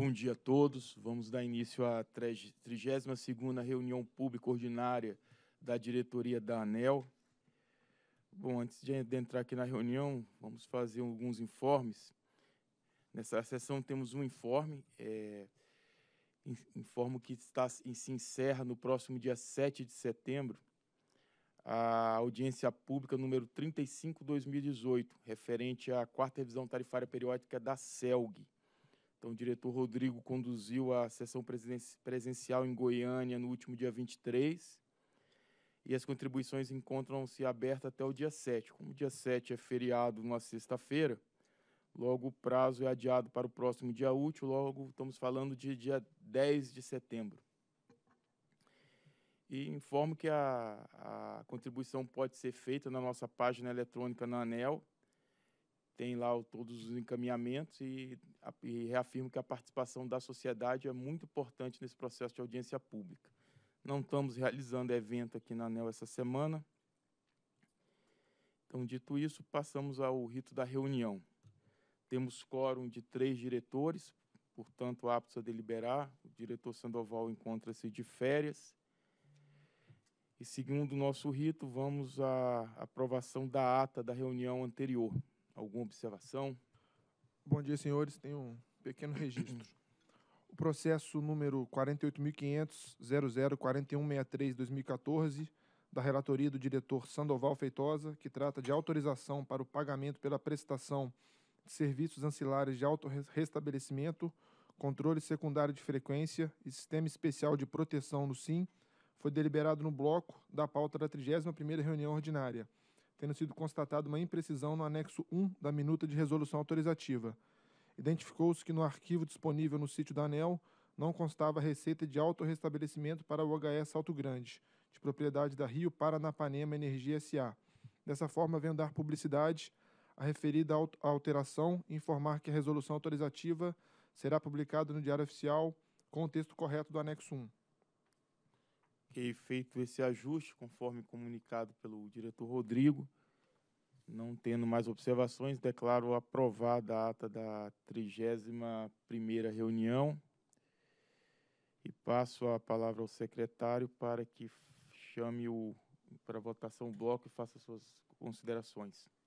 Bom dia a todos. Vamos dar início à 32ª reunião pública ordinária da diretoria da ANEL. Bom, antes de entrar aqui na reunião, vamos fazer alguns informes. Nessa sessão temos um informe. É, informo que está, se encerra no próximo dia 7 de setembro a audiência pública número 35-2018, referente à quarta revisão tarifária periódica da CELG. Então, o diretor Rodrigo conduziu a sessão presencial em Goiânia no último dia 23 e as contribuições encontram-se abertas até o dia 7. Como o dia 7 é feriado numa sexta-feira, logo o prazo é adiado para o próximo dia útil, logo estamos falando de dia 10 de setembro. E informo que a, a contribuição pode ser feita na nossa página eletrônica na ANEL, tem lá todos os encaminhamentos e, e reafirmo que a participação da sociedade é muito importante nesse processo de audiência pública. Não estamos realizando evento aqui na ANEL essa semana. Então, dito isso, passamos ao rito da reunião. Temos quórum de três diretores, portanto, aptos a deliberar. O diretor Sandoval encontra-se de férias. E, segundo o nosso rito, vamos à aprovação da ata da reunião anterior alguma observação? Bom dia, senhores. Tenho um pequeno registro. O processo número 48.500.004163-2014 da relatoria do diretor Sandoval Feitosa, que trata de autorização para o pagamento pela prestação de serviços ancilares de autorrestabelecimento, controle secundário de frequência e sistema especial de proteção no SIM, foi deliberado no bloco da pauta da 31ª reunião ordinária, tendo sido constatada uma imprecisão no anexo 1 da minuta de resolução autorizativa. Identificou-se que no arquivo disponível no sítio da ANEL não constava a receita de autorrestabelecimento para o HS Alto Grande, de propriedade da Rio Paranapanema Energia SA. Dessa forma, vem dar publicidade à referida alteração e informar que a resolução autorizativa será publicada no Diário Oficial com o texto correto do anexo 1. É feito esse ajuste, conforme comunicado pelo diretor Rodrigo, não tendo mais observações, declaro aprovada a ata da 31ª reunião e passo a palavra ao secretário para que chame o para votação o bloco e faça suas considerações.